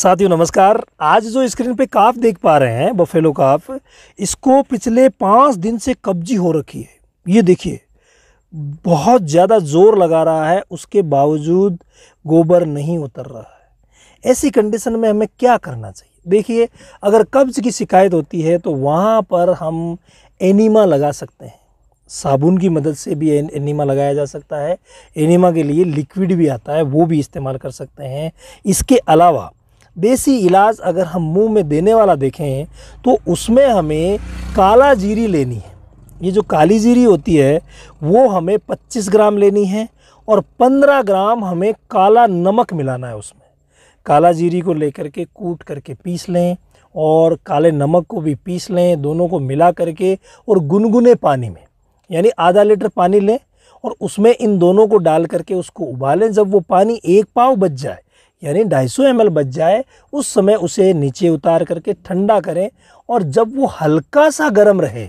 साथियों नमस्कार आज जो स्क्रीन पे काफ देख पा रहे हैं बफेलो काफ इसको पिछले पाँच दिन से कब्जी हो रखी है ये देखिए बहुत ज़्यादा जोर लगा रहा है उसके बावजूद गोबर नहीं उतर रहा है ऐसी कंडीशन में हमें क्या करना चाहिए देखिए अगर कब्ज की शिकायत होती है तो वहाँ पर हम एनीमा लगा सकते हैं साबुन की मदद से भी एनीमा लगाया जा सकता है एनीमा के लिए लिक्विड भी आता है वो भी इस्तेमाल कर सकते हैं इसके अलावा देसी इलाज अगर हम मुंह में देने वाला देखें तो उसमें हमें काला जीरी लेनी है ये जो काली जीरी होती है वो हमें 25 ग्राम लेनी है और 15 ग्राम हमें काला नमक मिलाना है उसमें काला जीरी को लेकर के कूट करके पीस लें और काले नमक को भी पीस लें दोनों को मिला करके और गुनगुने पानी में यानी आधा लीटर पानी लें और उसमें इन दोनों को डाल करके उसको उबालें जब वो पानी एक पाव बच जाए यानी 250 एम बच जाए उस समय उसे नीचे उतार करके ठंडा करें और जब वो हल्का सा गर्म रहे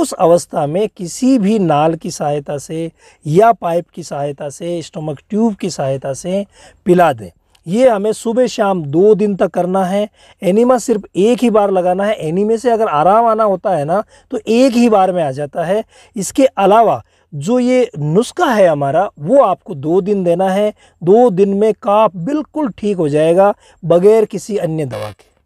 उस अवस्था में किसी भी नाल की सहायता से या पाइप की सहायता से स्टोमक ट्यूब की सहायता से पिला दें ये हमें सुबह शाम दो दिन तक करना है एनिमा सिर्फ एक ही बार लगाना है एनीमे से अगर आराम आना होता है ना तो एक ही बार में आ जाता है इसके अलावा जो ये नुस्खा है हमारा वो आपको दो दिन देना है दो दिन में काफ बिल्कुल ठीक हो जाएगा बगैर किसी अन्य दवा के